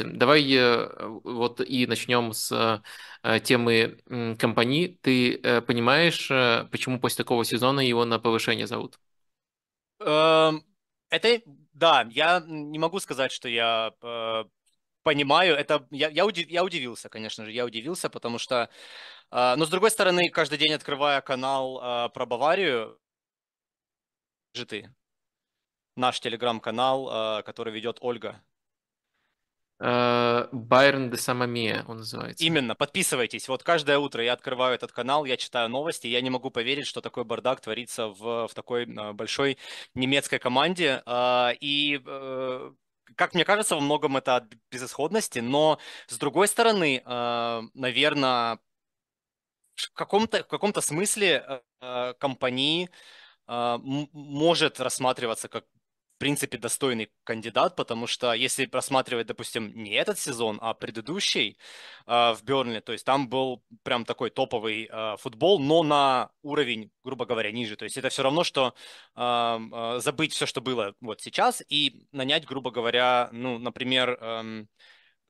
Давай э, вот и начнем с э, темы компании. Ты э, понимаешь, почему после такого сезона его на повышение зовут? Эм, это, да, я не могу сказать, что я понимаю. Это я, я, удив, я удивился, конечно же, я удивился, потому что, но с другой стороны, каждый день открывая канал про Баварию, же ты, наш телеграм-канал, который ведет Ольга, Э, Байрон де Самомия он называется. Именно, подписывайтесь. Вот каждое утро я открываю этот канал, я читаю новости, я не могу поверить, что такой бардак творится в, в такой э, большой немецкой команде. Э, и как мне кажется, во многом это от безысходности, но с другой стороны, наверное, в каком-то, в каком-то смысле компании может рассматриваться как в принципе, достойный кандидат, потому что если просматривать, допустим, не этот сезон, а предыдущий э, в Бернли, то есть там был прям такой топовый э, футбол, но на уровень, грубо говоря, ниже. То есть это все равно, что э, э забыть все, что было вот сейчас, и нанять, грубо говоря, ну, например, эм,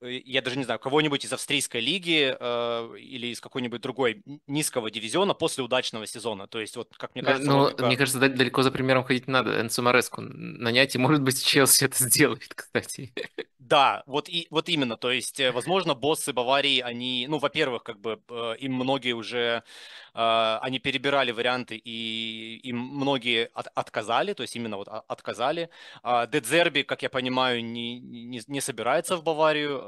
я даже не знаю, кого-нибудь из австрийской лиги э, или из какой-нибудь другой низкого дивизиона после удачного сезона. То есть, вот, как мне ну, кажется... Да, но, только... мне кажется, далеко за примером ходить не надо. Энсо Мореску нанять, и, может быть, Челси это сделает, кстати. Да, вот, и, вот именно, то есть, э, возможно, боссы Баварии, они, ну, во-первых, как бы э, им многие уже, э, они перебирали варианты, и им многие от, отказали, то есть именно вот а, отказали. А Дедзерби, как я понимаю, не, не, не собирается в Баварию,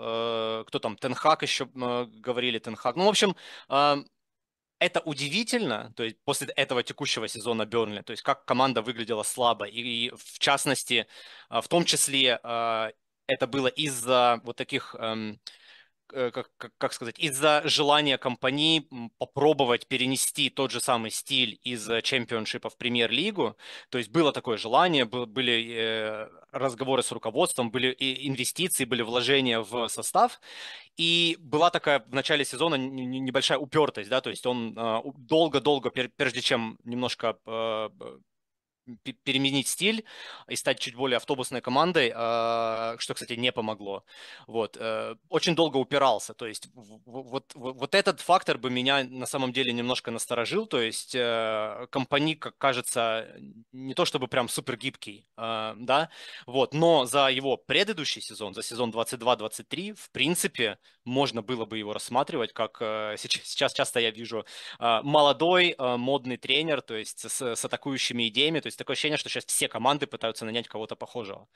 кто там, Тенхак еще говорили, Тенхак. Ну, в общем, это удивительно, то есть после этого текущего сезона Бернли, то есть как команда выглядела слабо, и в частности, в том числе это было из-за вот таких эм, э, как, как, как сказать, из-за желания компании попробовать перенести тот же самый стиль из э, чемпионшипа в премьер-лигу. То есть было такое желание, были э, разговоры с руководством, были инвестиции, были вложения в состав. И была такая в начале сезона небольшая упертость, да, то есть он долго-долго, прежде чем немножко переменить стиль и стать чуть более автобусной командой, а, что, кстати, не помогло. Вот. Э, очень долго упирался, то есть вот, вот этот фактор бы меня на самом деле немножко насторожил, то есть э, компании, как кажется, не то чтобы прям супер гибкий, э, да, вот, но за его предыдущий сезон, за сезон 22-23, в принципе, можно было бы его рассматривать, как сейчас часто я вижу молодой, модный тренер, то есть с, с атакующими идеями, то есть такое ощущение, что сейчас все команды пытаются нанять кого-то похожего.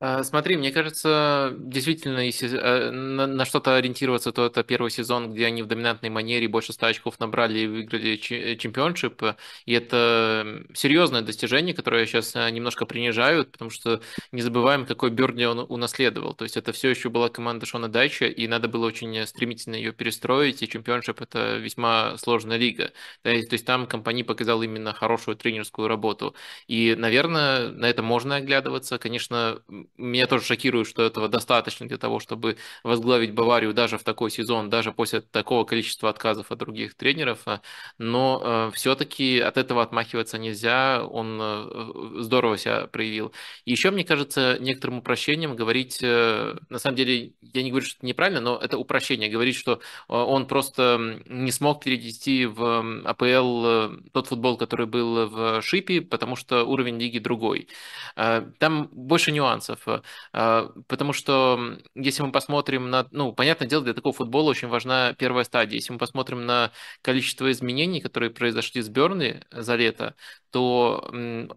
Э, смотри, мне кажется, действительно, если э, на, что-то ориентироваться, то это первый сезон, где они в доминантной манере больше ста очков набрали и выиграли чемпионшип. И это серьезное достижение, которое сейчас э, немножко принижают, потому что не забываем, какой Бернли он унаследовал. То есть это все еще была команда Шона Дайча, и надо было очень стремительно ее перестроить, и чемпионшип – это весьма сложная лига. То есть, то есть там компания показала именно хорошую тренерскую работу. И, наверное, на это можно оглядываться. Конечно, меня тоже шокирует, что этого достаточно для того, чтобы возглавить Баварию даже в такой сезон, даже после такого количества отказов от других тренеров. А, но э, все-таки от этого отмахиваться нельзя. Он э, здорово себя проявил. И еще, мне кажется, некоторым упрощением говорить, э, на самом деле, я не говорю, что это неправильно, но это упрощение. Говорить, что он просто не смог перенести в АПЛ тот футбол, который был в Шипе, потому что уровень лиги другой. Там больше нюансов шансов. Э, а, потому что если мы посмотрим на... Ну, понятное дело, для такого футбола очень важна первая стадия. Если мы посмотрим на количество изменений, которые произошли с Берны за лето, то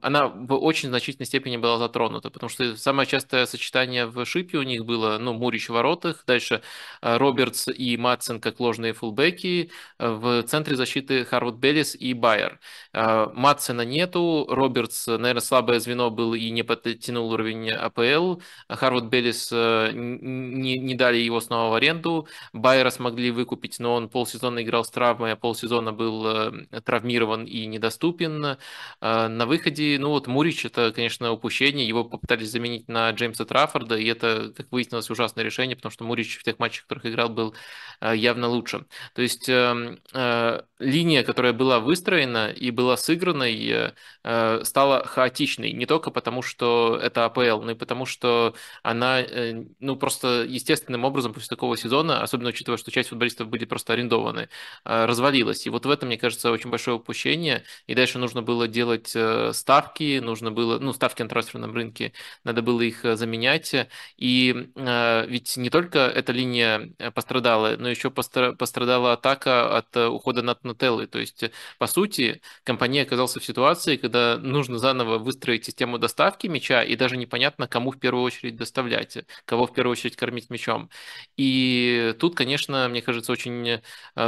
она в очень значительной степени была затронута, потому что самое частое сочетание в шипе у них было, ну, Мурич в воротах, дальше э, Робертс и Матсон как ложные фулбеки, э, в центре защиты Харвуд Беллис и Байер. Э, Матсона нету, Робертс, наверное, слабое звено было и не подтянул уровень АПЛ, Харвуд Беллис не, не дали его снова в аренду, Байера смогли выкупить, но он полсезона играл с травмой, а полсезона был травмирован и недоступен. А, на выходе, ну вот Мурич, это, конечно, упущение. Его попытались заменить на Джеймса Траффорда, и это, как выяснилось, ужасное решение, потому что Мурич в тех матчах, в которых играл, был а, явно лучше. То есть эм, э, линия, которая была выстроена и была сыгранной, э, стала хаотичной. Не только потому, что это АПЛ, но и потому, что она, э, ну, просто естественным образом после такого сезона, особенно учитывая, что часть футболистов были просто арендованы, развалилась. И вот в этом, мне кажется, очень большое упущение. И дальше нужно было делать э, ставки, нужно было, ну, ставки на трансферном рынке, надо было их э, заменять. И э, ведь не только эта линия пострадала, но еще пострадала атака от ухода на Нателлы. То есть, по сути, компания оказалась в ситуации, когда нужно заново выстроить систему доставки мяча, и даже непонятно, кому в первую очередь доставлять, кого в первую очередь кормить мячом. И тут, конечно, мне кажется, очень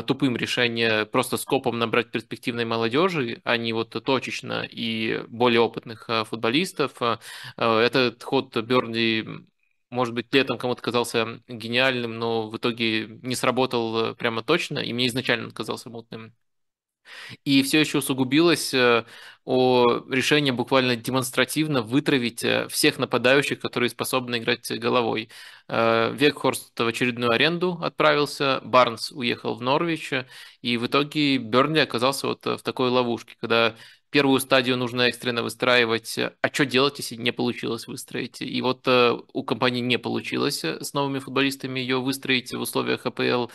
тупым решение просто скопом набрать перспективной молодежи, а не вот точечно точечно и более опытных э, футболистов. Э, э, этот ход Берни может быть, летом кому-то казался гениальным, но в итоге не сработал прямо точно, и мне изначально он казался мутным. И все еще усугубилось о решении буквально демонстративно вытравить всех нападающих, которые способны играть головой. Векхорст в очередную аренду отправился, Барнс уехал в Норвич, и в итоге Бернли оказался вот в такой ловушке, когда первую стадию нужно экстренно выстраивать. А что делать, если не получилось выстроить? И вот э, у компании не получилось э, с новыми футболистами ее выстроить в условиях АПЛ.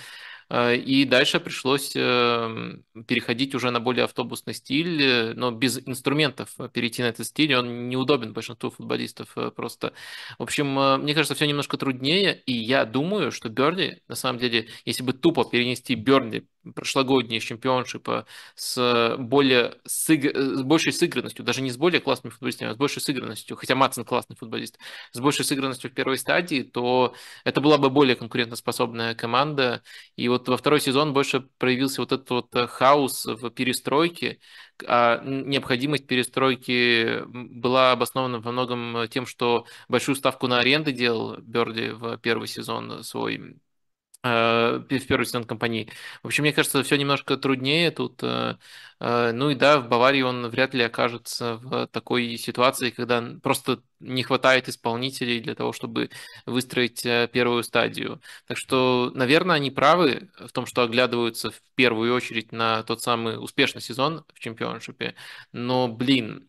Э, и дальше пришлось переходить уже на более автобусный стиль, но без инструментов перейти на этот стиль, он неудобен большинству футболистов просто. В общем, мне кажется, все немножко труднее, и я думаю, что Берни, на самом деле, если бы тупо перенести Берни прошлогодние чемпионшипа с э, более с, иг... Э, с большей сыгранностью, даже не с более классными футболистами, а с большей сыгранностью, хотя Матсон классный футболист, с большей сыгранностью в первой стадии, то это была бы более конкурентоспособная команда. И вот во второй сезон больше проявился вот этот вот э, хаос в перестройке, а необходимость перестройки была обоснована во многом тем, что большую ставку на аренды делал Берди в первый сезон свой Э, в первый сезон компании. В общем, мне кажется, все немножко труднее тут. Э, э, ну и да, в Баварии он вряд ли окажется в такой ситуации, когда просто не хватает исполнителей для того, чтобы выстроить первую стадию. Так что, наверное, они правы в том, что оглядываются в первую очередь на тот самый успешный сезон в чемпионшипе. Но, блин,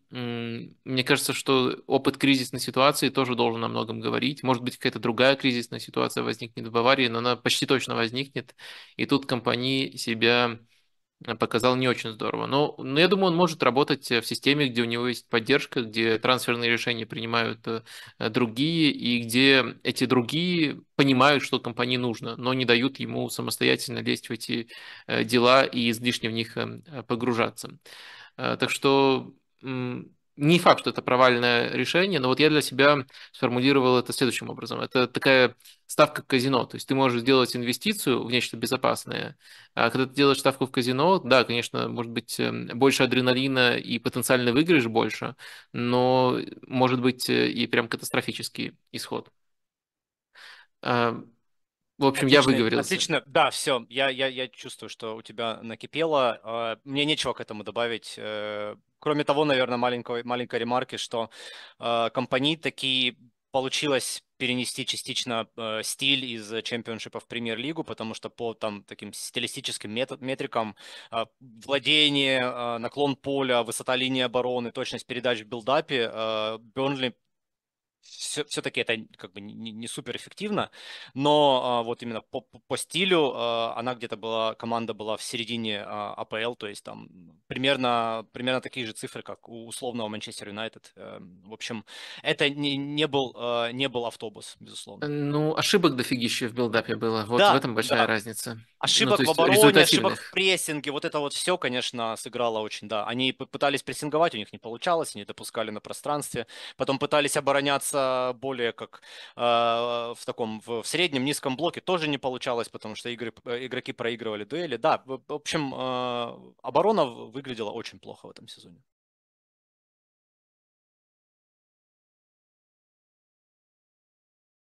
мне кажется, что опыт кризисной ситуации тоже должен о многом говорить. Может быть, какая-то другая кризисная ситуация возникнет в Баварии, но она почти точно возникнет. И тут компании себя э, показал не очень здорово. Но, но ну, я думаю, он может работать э, в системе, где у него есть поддержка, где трансферные решения принимают э, другие, и где эти другие понимают, что компании нужно, но не дают ему самостоятельно лезть в эти дела и излишне в них погружаться. Так что не факт, что это провальное решение, но вот я для себя сформулировал это следующим образом. Это такая ставка казино, то есть ты можешь сделать инвестицию в нечто безопасное, а когда ты делаешь ставку в казино, да, конечно, может быть, эм, больше адреналина и потенциальный выигрыш больше, но э, может быть э, и прям катастрофический исход. Э, в общем, отлично, я выговорился. Отлично, да, все. Я, я, я чувствую, что у тебя накипело. А, мне нечего к этому добавить. Э, кроме того, наверное, маленькой, маленькой ремарки, что а, компании такие получилось перенести частично э, стиль из чемпионшипа в премьер-лигу, потому что по там таким стилистическим метод, метрикам э, владение, э, наклон поля, высота линии обороны, точность передач в билдапе э, Бернли все, все-таки это как бы не, не супер эффективно, но а, вот именно по, по стилю а, она где-то была, команда была в середине АПЛ, а то есть там примерно, примерно такие же цифры, как у условного Манчестер Юнайтед. Эм, в общем, это не, не, был, не был автобус, безусловно. Ну, ошибок дофигища в билдапе было, вот да, в этом большая да. разница. Ну, ошибок ну, в обороне, ошибок в прессинге, вот это вот все, конечно, сыграло очень, да. Они пытались прессинговать, у них не получалось, они допускали на пространстве, потом пытались обороняться драться более как а, в таком в, среднем низком блоке тоже не получалось, потому что игры, э, игроки проигрывали дуэли. Да, в, общем, а, оборона выглядела очень плохо в этом сезоне.